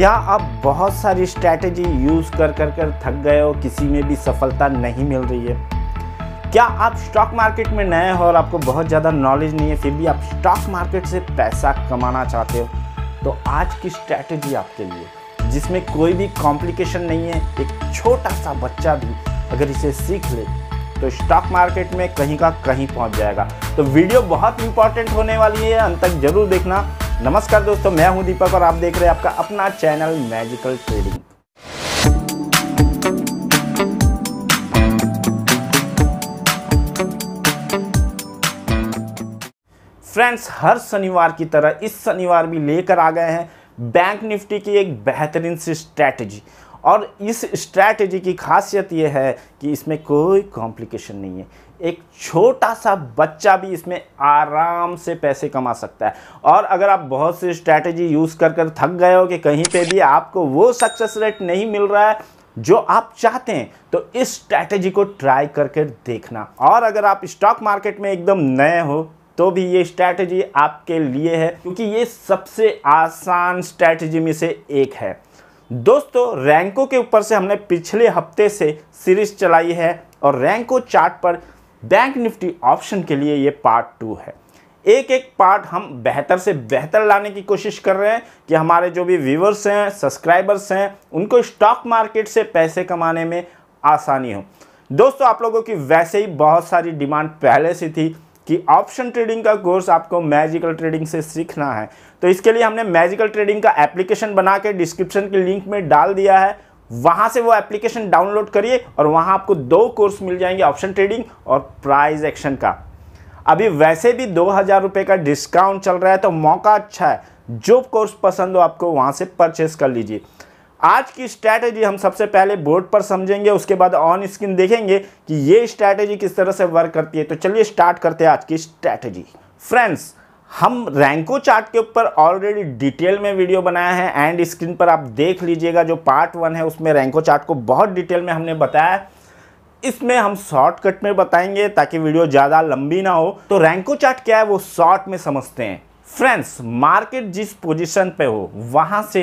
क्या आप बहुत सारी स्ट्रैटेजी यूज़ कर कर कर थक गए हो किसी में भी सफलता नहीं मिल रही है क्या आप स्टॉक मार्केट में नए हो और आपको बहुत ज़्यादा नॉलेज नहीं है फिर भी आप स्टॉक मार्केट से पैसा कमाना चाहते हो तो आज की स्ट्रैटेजी आपके लिए जिसमें कोई भी कॉम्प्लिकेशन नहीं है एक छोटा सा बच्चा भी अगर इसे सीख ले तो स्टॉक मार्केट में कहीं का कहीं पहुंच जाएगा तो वीडियो बहुत इंपॉर्टेंट होने वाली है अंत तक जरूर देखना नमस्कार दोस्तों मैं हूं दीपक और आप देख रहे हैं आपका अपना चैनल मैजिकल ट्रेडिंग फ्रेंड्स हर शनिवार की तरह इस शनिवार भी लेकर आ गए हैं बैंक निफ्टी की एक बेहतरीन सी स्ट्रैटेजी और इस स्ट्रैटेजी की खासियत ये है कि इसमें कोई कॉम्प्लिकेशन नहीं है एक छोटा सा बच्चा भी इसमें आराम से पैसे कमा सकता है और अगर आप बहुत सी स्ट्रैटेजी यूज़ कर कर थक गए हो कि कहीं पे भी आपको वो सक्सेस रेट नहीं मिल रहा है जो आप चाहते हैं तो इस स्ट्रैटेजी को ट्राई करके देखना और अगर आप स्टॉक मार्केट में एकदम नए हो तो भी ये स्ट्रैटेजी आपके लिए है क्योंकि ये सबसे आसान स्ट्रैटेजी में से एक है दोस्तों रैंकों के ऊपर से हमने पिछले हफ्ते से सीरीज चलाई है और रैंको चार्ट पर बैंक निफ्टी ऑप्शन के लिए ये पार्ट टू है एक एक पार्ट हम बेहतर से बेहतर लाने की कोशिश कर रहे हैं कि हमारे जो भी व्यूवर्स हैं सब्सक्राइबर्स हैं उनको स्टॉक मार्केट से पैसे कमाने में आसानी हो दोस्तों आप लोगों की वैसे ही बहुत सारी डिमांड पहले से थी कि ऑप्शन ट्रेडिंग का कोर्स आपको मैजिकल ट्रेडिंग से सीखना है तो इसके लिए हमने मैजिकल ट्रेडिंग का एप्लीकेशन बना के डिस्क्रिप्शन के लिंक में डाल दिया है वहां से वो एप्लीकेशन डाउनलोड करिए और वहां आपको दो कोर्स मिल जाएंगे ऑप्शन ट्रेडिंग और प्राइज एक्शन का अभी वैसे भी दो हज़ार रुपये का डिस्काउंट चल रहा है तो मौका अच्छा है जो कोर्स पसंद हो आपको वहां से परचेस कर लीजिए आज की स्ट्रैटेजी हम सबसे पहले बोर्ड पर समझेंगे उसके बाद ऑन स्क्रीन देखेंगे कि ये स्ट्रैटेजी किस तरह से वर्क करती है तो चलिए स्टार्ट करते हैं आज की स्ट्रैटेजी फ्रेंड्स हम रैंको चार्ट के ऊपर ऑलरेडी डिटेल में वीडियो बनाया है एंड स्क्रीन पर आप देख लीजिएगा जो पार्ट वन है उसमें रैंको चार्ट को बहुत डिटेल में हमने बताया इसमें हम शॉर्टकट में बताएंगे ताकि वीडियो ज़्यादा लंबी ना हो तो रैंको चार्ट क्या है वो शॉर्ट में समझते हैं फ्रेंड्स मार्केट जिस पोजिशन पर हो वहाँ से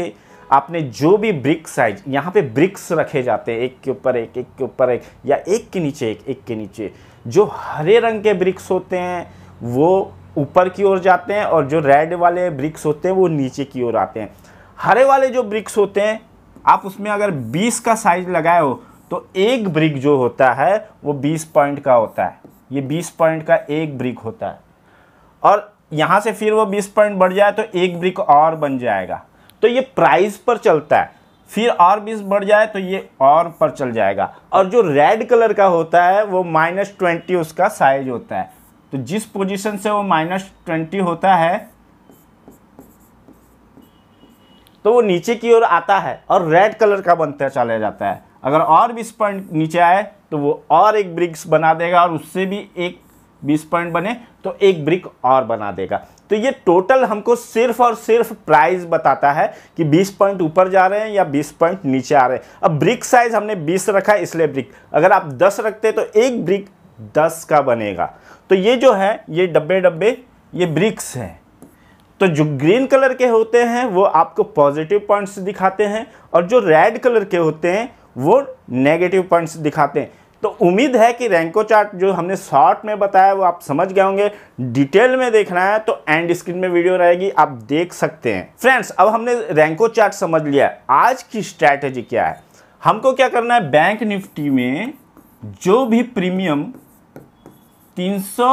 आपने जो भी ब्रिक साइज यहाँ पे ब्रिक्स रखे जाते हैं एक के ऊपर एक एक के ऊपर एक या एक के नीचे एक एक के नीचे जो हरे रंग के ब्रिक्स होते हैं वो ऊपर की ओर जाते हैं और जो रेड वाले ब्रिक्स होते हैं वो नीचे की ओर आते हैं हरे वाले जो ब्रिक्स होते हैं आप उसमें अगर 20 का साइज लगाए हो तो एक ब्रिक जो होता है वो 20 पॉइंट का होता है ये 20 पॉइंट का एक ब्रिक होता है और यहाँ से फिर वो 20 पॉइंट बढ़ जाए तो एक ब्रिक और बन जाएगा तो ये प्राइस पर चलता है फिर और बीस बढ़ जाए तो ये और पर चल जाएगा और जो रेड कलर का होता है वो माइनस ट्वेंटी उसका साइज होता है तो जिस पोजीशन से वो माइनस ट्वेंटी होता है तो वो नीचे की ओर आता है और रेड कलर का बनता चला जाता है अगर और बीस पॉइंट नीचे आए तो वो और एक ब्रिक्स बना देगा और उससे भी एक बीस पॉइंट बने तो एक ब्रिक और बना देगा तो ये टोटल हमको सिर्फ और सिर्फ प्राइस बताता है कि 20 पॉइंट ऊपर जा रहे हैं या 20 पॉइंट नीचे आ रहे हैं अब ब्रिक साइज हमने 20 रखा है इसलिए ब्रिक अगर आप 10 रखते तो एक ब्रिक 10 का बनेगा तो ये जो है ये डब्बे डब्बे ये ब्रिक्स हैं तो जो ग्रीन कलर के होते हैं वो आपको पॉजिटिव पॉइंट्स दिखाते हैं और जो रेड कलर के होते हैं वो नेगेटिव पॉइंट्स दिखाते हैं तो उम्मीद है कि रैंको चार्ट जो हमने शॉर्ट में बताया वो आप समझ गए होंगे डिटेल में देखना है तो एंड स्क्रीन में वीडियो रहेगी आप देख सकते हैं फ्रेंड्स अब हमने रैंको चार्ट समझ लिया आज की स्ट्रैटेजी क्या है हमको क्या करना है बैंक निफ्टी में जो भी प्रीमियम तीन सौ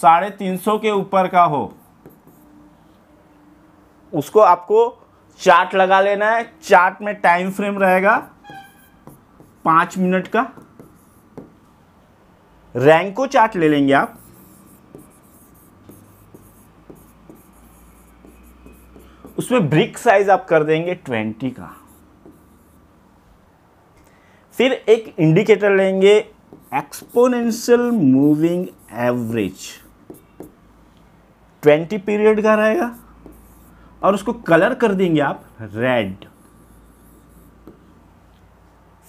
साढ़े तीन सौ के ऊपर का हो उसको आपको चार्ट लगा लेना है चार्ट में टाइम फ्रेम रहेगा पाँच मिनट का रैंको चार्ट ले लेंगे आप उसमें ब्रिक साइज आप कर देंगे ट्वेंटी का फिर एक इंडिकेटर लेंगे exponential moving average twenty period का रहेगा और उसको कलर कर देंगे आप रेड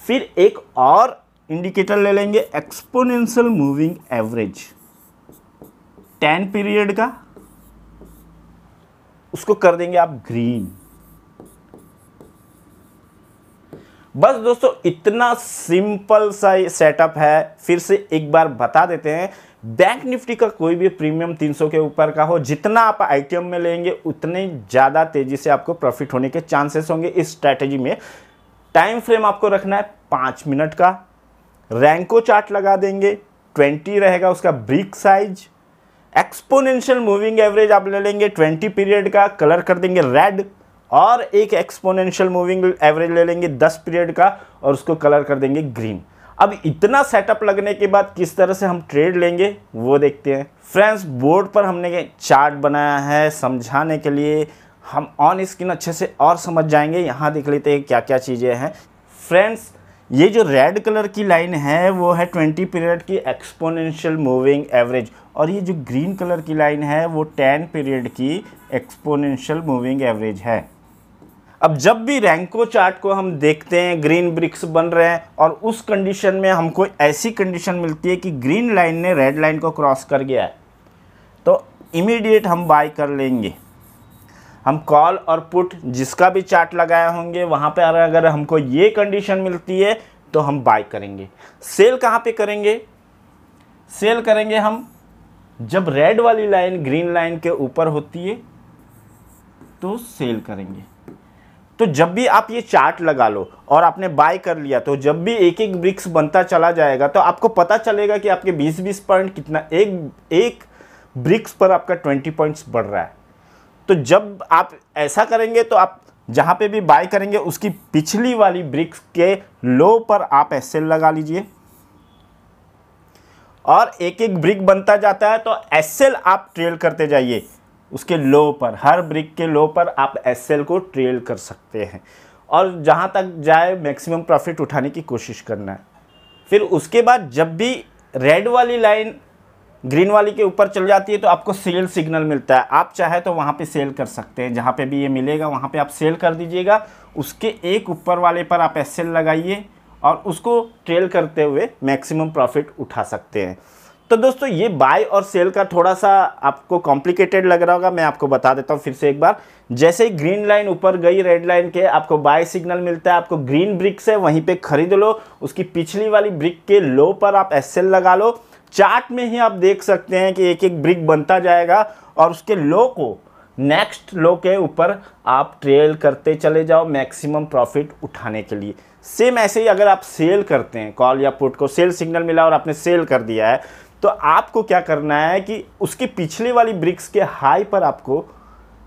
फिर एक और इंडिकेटर ले लेंगे exponential moving average ten period का उसको कर देंगे आप ग्रीन बस दोस्तों इतना सिंपल सा सेटअप है फिर से एक बार बता देते हैं बैंक निफ्टी का कोई भी प्रीमियम 300 के ऊपर का हो जितना आप आईटीएम में लेंगे उतने ज़्यादा तेज़ी से आपको प्रॉफिट होने के चांसेस होंगे इस स्ट्रैटेजी में टाइम फ्रेम आपको रखना है पांच मिनट का रैंको चार्ट लगा देंगे ट्वेंटी रहेगा उसका brick size exponential moving average आप ले लेंगे ट्वेंटी पीरियड का कलर कर देंगे रेड और एक एक्सपोनेंशियल मूविंग एवरेज ले लेंगे दस पीरियड का और उसको कलर कर देंगे ग्रीन अब इतना सेटअप लगने के बाद किस तरह से हम ट्रेड लेंगे वो देखते हैं फ्रेंड्स बोर्ड पर हमने चार्ट बनाया है समझाने के लिए हम ऑन स्क्रीन अच्छे से और समझ जाएंगे यहाँ देख लेते हैं क्या क्या चीज़ें हैं फ्रेंड्स ये जो रेड कलर की लाइन है वो है ट्वेंटी पीरियड की एक्सपोनेंशियल मूविंग एवरेज और ये जो ग्रीन कलर की लाइन है वो टेन पीरियड की एक्सपोनेंशियल मूविंग एवरेज है अब जब भी रैंको चार्ट को हम देखते हैं ग्रीन ब्रिक्स बन रहे हैं और उस कंडीशन में हमको ऐसी कंडीशन मिलती है कि ग्रीन लाइन ने रेड लाइन को क्रॉस कर गया है तो इमीडिएट हम बाय कर लेंगे हम कॉल और पुट जिसका भी चार्ट लगाए होंगे वहाँ पे अगर हमको ये कंडीशन मिलती है तो हम बाय करेंगे सेल कहाँ पे करेंगे सेल करेंगे हम जब रेड वाली लाइन ग्रीन लाइन के ऊपर होती है तो सेल करेंगे तो जब भी आप ये चार्ट लगा लो और आपने बाय कर लिया तो जब भी एक एक ब्रिक्स बनता चला जाएगा तो आपको पता चलेगा कि आपके 20-20 पॉइंट कितना एक एक ब्रिक्स पर आपका 20 पॉइंट्स बढ़ रहा है तो जब आप ऐसा करेंगे तो आप जहाँ पे भी बाय करेंगे उसकी पिछली वाली ब्रिक्स के लो पर आप एस लगा लीजिए और एक एक ब्रिक बनता जाता है तो एस आप ट्रेल करते जाइए उसके लो पर हर ब्रिक के लो पर आप एस को ट्रेल कर सकते हैं और जहाँ तक जाए मैक्सिमम प्रॉफिट उठाने की कोशिश करना है फिर उसके बाद जब भी रेड वाली लाइन ग्रीन वाली के ऊपर चल जाती है तो आपको सेल सिग्नल मिलता है आप चाहे तो वहाँ पे सेल कर सकते हैं जहाँ पे भी ये मिलेगा वहाँ पे आप सेल कर दीजिएगा उसके एक ऊपर वाले पर आप एस लगाइए और उसको ट्रेल करते हुए मैक्सिमम प्रॉफिट उठा सकते हैं तो दोस्तों ये बाय और सेल का थोड़ा सा आपको कॉम्प्लिकेटेड लग रहा होगा मैं आपको बता देता हूँ फिर से एक बार जैसे ही ग्रीन लाइन ऊपर गई रेड लाइन के आपको बाय सिग्नल मिलता है आपको ग्रीन ब्रिक से वहीं पे खरीद लो उसकी पिछली वाली ब्रिक के लो पर आप एस लगा लो चार्ट में ही आप देख सकते हैं कि एक एक ब्रिक बनता जाएगा और उसके लो को नेक्स्ट लो के ऊपर आप ट्रेल करते चले जाओ मैक्सिमम प्रॉफिट उठाने के लिए सेम ऐसे ही अगर आप सेल करते हैं कॉल या पुट को सेल सिग्नल मिला और आपने सेल कर दिया है तो आपको क्या करना है कि उसकी पिछले वाली ब्रिक्स के हाई पर आपको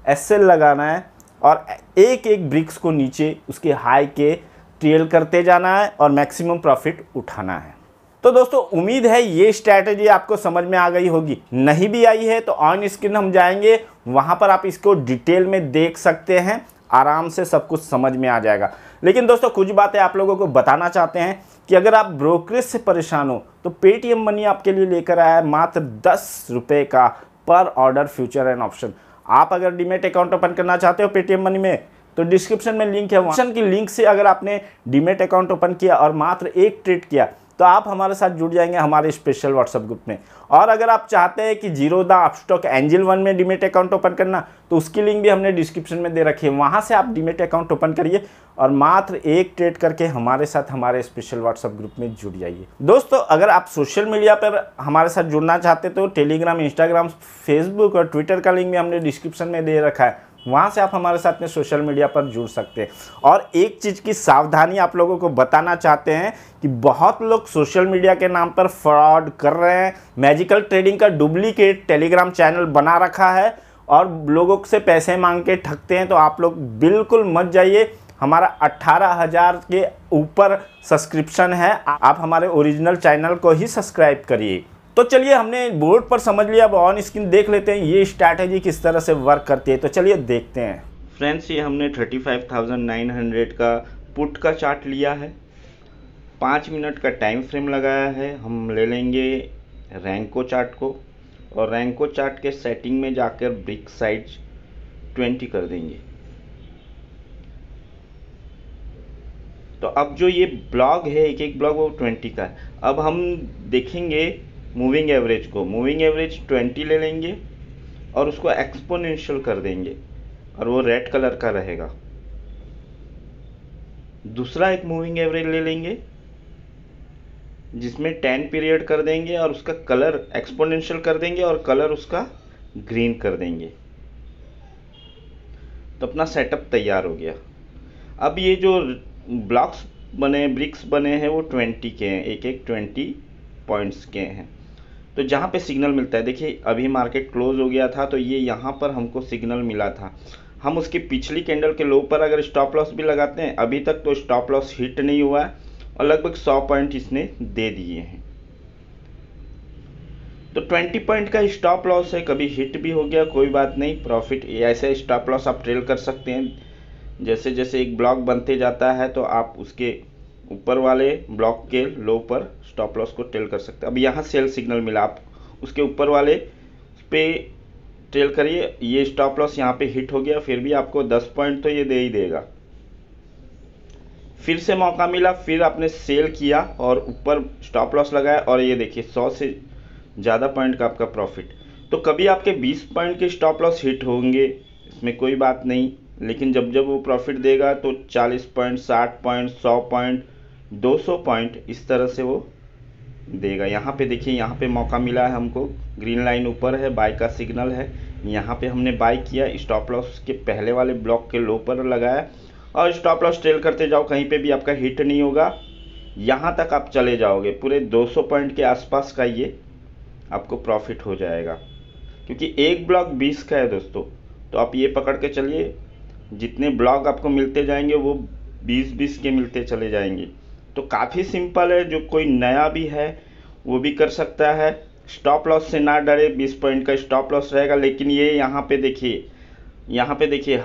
एस लगाना है और एक एक ब्रिक्स को नीचे उसके हाई के ट्रेल करते जाना है और मैक्सिमम प्रॉफिट उठाना है तो दोस्तों उम्मीद है ये स्ट्रैटेजी आपको समझ में आ गई होगी नहीं भी आई है तो ऑन स्क्रीन हम जाएंगे वहाँ पर आप इसको डिटेल में देख सकते हैं आराम से सब कुछ समझ में आ जाएगा लेकिन दोस्तों कुछ बातें आप लोगों को बताना चाहते हैं कि अगर आप ब्रोकरेज से परेशान हो तो पेटीएम मनी आपके लिए लेकर आया है मात्र दस रुपये का पर ऑर्डर फ्यूचर एंड ऑप्शन आप अगर डीमेट अकाउंट ओपन करना चाहते हो पेटीएम मनी में तो डिस्क्रिप्शन में लिंक है ऑप्शन की लिंक से अगर आपने डीमेट अकाउंट ओपन किया और मात्र एक ट्रेड किया तो आप हमारे साथ जुड़ जाएंगे हमारे स्पेशल व्हाट्सएप ग्रुप में और अगर आप चाहते हैं कि जीरो द अपस्टॉक स्टॉक एंजिल वन में डिमेट अकाउंट ओपन करना तो उसकी लिंक भी हमने डिस्क्रिप्शन में दे रखी है वहाँ से आप डिमेट अकाउंट ओपन करिए और मात्र एक ट्रेड करके हमारे साथ हमारे स्पेशल व्हाट्सएप ग्रुप में जुड़ जाइए दोस्तों अगर आप सोशल मीडिया पर हमारे साथ जुड़ना चाहते तो टेलीग्राम इंस्टाग्राम फेसबुक और ट्विटर का लिंक भी हमने डिस्क्रिप्शन में दे रखा है वहाँ से आप हमारे साथ में सोशल मीडिया पर जुड़ सकते हैं और एक चीज़ की सावधानी आप लोगों को बताना चाहते हैं कि बहुत लोग सोशल मीडिया के नाम पर फ्रॉड कर रहे हैं मैजिकल ट्रेडिंग का डुप्लीकेट टेलीग्राम चैनल बना रखा है और लोगों से पैसे मांग के ठगते हैं तो आप लोग बिल्कुल मत जाइए हमारा अट्ठारह हज़ार के ऊपर सब्सक्रिप्शन है आप हमारे ओरिजिनल चैनल को ही सब्सक्राइब करिए तो चलिए हमने बोर्ड पर समझ लिया अब ऑन स्क्रीन देख लेते हैं ये स्ट्रैटेजी किस तरह से वर्क करती है तो चलिए देखते हैं फ्रेंड्स ये हमने 35,900 का पुट का चार्ट लिया है पाँच मिनट का टाइम फ्रेम लगाया है हम ले लेंगे रैंको चार्ट को और रैंको चार्ट के सेटिंग में जाकर ब्रिक साइज 20 कर देंगे तो अब जो ये ब्लॉग है एक एक ब्लॉग वो 20 का है अब हम देखेंगे मूविंग एवरेज को मूविंग एवरेज ट्वेंटी ले लेंगे और उसको एक्सपोनेंशियल कर देंगे और वो रेड कलर का रहेगा दूसरा एक मूविंग एवरेज ले लेंगे जिसमें टेन पीरियड कर देंगे और उसका कलर एक्सपोनेंशियल कर देंगे और कलर उसका ग्रीन कर देंगे तो अपना सेटअप तैयार हो गया अब ये जो ब्लॉक्स बने ब्रिक्स बने हैं वो ट्वेंटी के हैं एक एक ट्वेंटी पॉइंट्स के हैं तो जहाँ पे सिग्नल मिलता है देखिए अभी मार्केट क्लोज हो गया था तो ये यहाँ पर हमको सिग्नल मिला था हम उसकी पिछली कैंडल के लो पर अगर स्टॉप लॉस भी लगाते हैं अभी तक तो स्टॉप लॉस हिट नहीं हुआ है और लगभग सौ पॉइंट इसने दे दिए हैं तो 20 पॉइंट का स्टॉप लॉस है कभी हिट भी हो गया कोई बात नहीं प्रॉफिट ऐसे स्टॉप लॉस आप ट्रेल कर सकते हैं जैसे जैसे एक ब्लॉक बनते जाता है तो आप उसके ऊपर वाले ब्लॉक के लो पर स्टॉप लॉस को ट्रेल कर सकते हैं अब यहाँ सेल सिग्नल मिला आप उसके ऊपर वाले पे ट्रेल करिए ये स्टॉप लॉस यहाँ पे हिट हो गया फिर भी आपको 10 पॉइंट तो ये दे ही देगा फिर से मौका मिला फिर आपने सेल किया और ऊपर स्टॉप लॉस लगाया और ये देखिए 100 से ज़्यादा पॉइंट का आपका प्रॉफिट तो कभी आपके 20 पॉइंट के स्टॉप लॉस हिट होंगे इसमें कोई बात नहीं लेकिन जब जब वो प्रॉफिट देगा तो 40 पॉइंट 60 पॉइंट 100 पॉइंट 200 पॉइंट इस तरह से वो देगा यहाँ पे देखिए यहाँ पे मौका मिला है हमको ग्रीन लाइन ऊपर है बाई का सिग्नल है यहाँ पे हमने बाई किया स्टॉप लॉस के पहले वाले ब्लॉक के लो पर लगाया और स्टॉप लॉस ट्रेल करते जाओ कहीं पे भी आपका हिट नहीं होगा यहाँ तक आप चले जाओगे पूरे 200 पॉइंट के आसपास का ये आपको प्रॉफिट हो जाएगा क्योंकि एक ब्लॉक बीस का है दोस्तों तो आप ये पकड़ के चलिए जितने ब्लॉक आपको मिलते जाएंगे वो बीस बीस के मिलते चले जाएंगे तो काफ़ी सिंपल है जो कोई नया भी है वो भी कर सकता है स्टॉप लॉस से ना डरे 20 पॉइंट का स्टॉप लॉस रहेगा लेकिन ये यहाँ पे देखिए यहाँ पे देखिए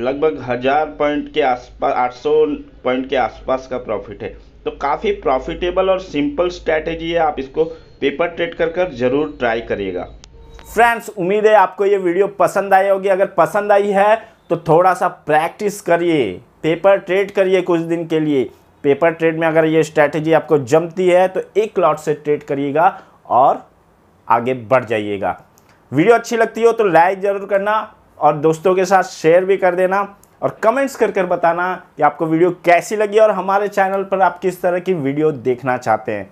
लगभग हज़ार पॉइंट के आसपास सौ पॉइंट के आसपास का प्रॉफिट है तो काफ़ी प्रॉफिटेबल और सिंपल स्ट्रैटेजी है आप इसको पेपर ट्रेड कर कर जरूर ट्राई करिएगा फ्रेंड्स उम्मीद है आपको ये वीडियो पसंद आई होगी अगर पसंद आई है तो थोड़ा सा प्रैक्टिस करिए पेपर ट्रेड करिए कुछ दिन के लिए पेपर ट्रेड में अगर ये स्ट्रैटेजी आपको जमती है तो एक लॉट से ट्रेड करिएगा और आगे बढ़ जाइएगा वीडियो अच्छी लगती हो तो लाइक ज़रूर करना और दोस्तों के साथ शेयर भी कर देना और कमेंट्स कर कर बताना कि आपको वीडियो कैसी लगी और हमारे चैनल पर आप किस तरह की वीडियो देखना चाहते हैं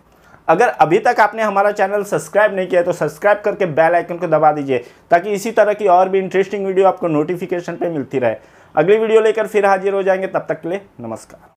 अगर अभी तक आपने हमारा चैनल सब्सक्राइब नहीं किया तो सब्सक्राइब करके बेल आइकन को दबा दीजिए ताकि इसी तरह की और भी इंटरेस्टिंग वीडियो आपको नोटिफिकेशन पर मिलती रहे अगली वीडियो लेकर फिर हाजिर हो जाएंगे तब तक के लिए नमस्कार